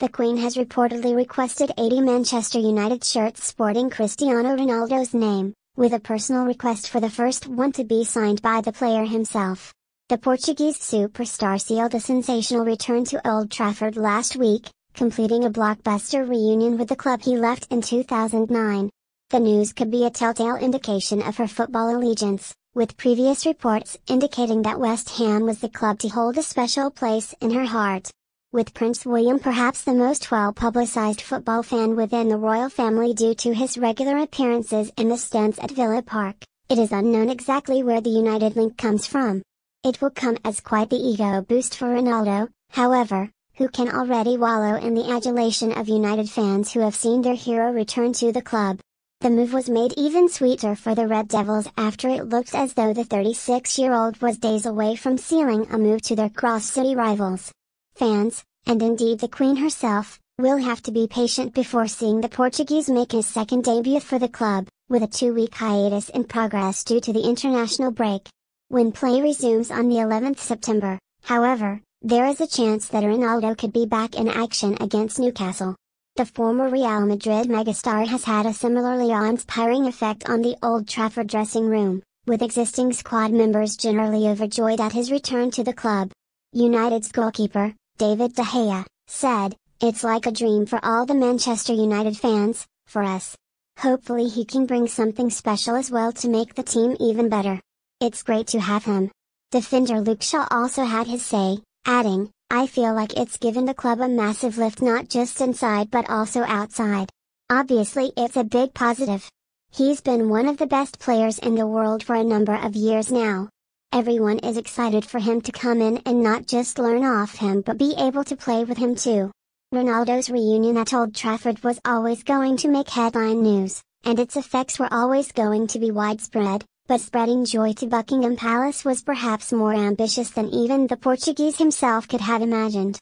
The Queen has reportedly requested 80 Manchester United shirts sporting Cristiano Ronaldo's name, with a personal request for the first one to be signed by the player himself. The Portuguese superstar sealed a sensational return to Old Trafford last week, completing a blockbuster reunion with the club he left in 2009. The news could be a telltale indication of her football allegiance, with previous reports indicating that West Ham was the club to hold a special place in her heart with Prince William perhaps the most well-publicized football fan within the royal family due to his regular appearances in the stands at Villa Park, it is unknown exactly where the United link comes from. It will come as quite the ego boost for Ronaldo, however, who can already wallow in the adulation of United fans who have seen their hero return to the club. The move was made even sweeter for the Red Devils after it looked as though the 36-year-old was days away from sealing a move to their cross-city rivals fans, and indeed the Queen herself, will have to be patient before seeing the Portuguese make his second debut for the club, with a two-week hiatus in progress due to the international break. When play resumes on the 11th September, however, there is a chance that Ronaldo could be back in action against Newcastle. The former Real Madrid megastar has had a similarly awe-inspiring effect on the Old Trafford dressing room, with existing squad members generally overjoyed at his return to the club. United's goalkeeper, David De Gea, said, It's like a dream for all the Manchester United fans, for us. Hopefully he can bring something special as well to make the team even better. It's great to have him. Defender Luke Shaw also had his say, adding, I feel like it's given the club a massive lift not just inside but also outside. Obviously it's a big positive. He's been one of the best players in the world for a number of years now, Everyone is excited for him to come in and not just learn off him but be able to play with him too. Ronaldo's reunion at Old Trafford was always going to make headline news, and its effects were always going to be widespread, but spreading joy to Buckingham Palace was perhaps more ambitious than even the Portuguese himself could have imagined.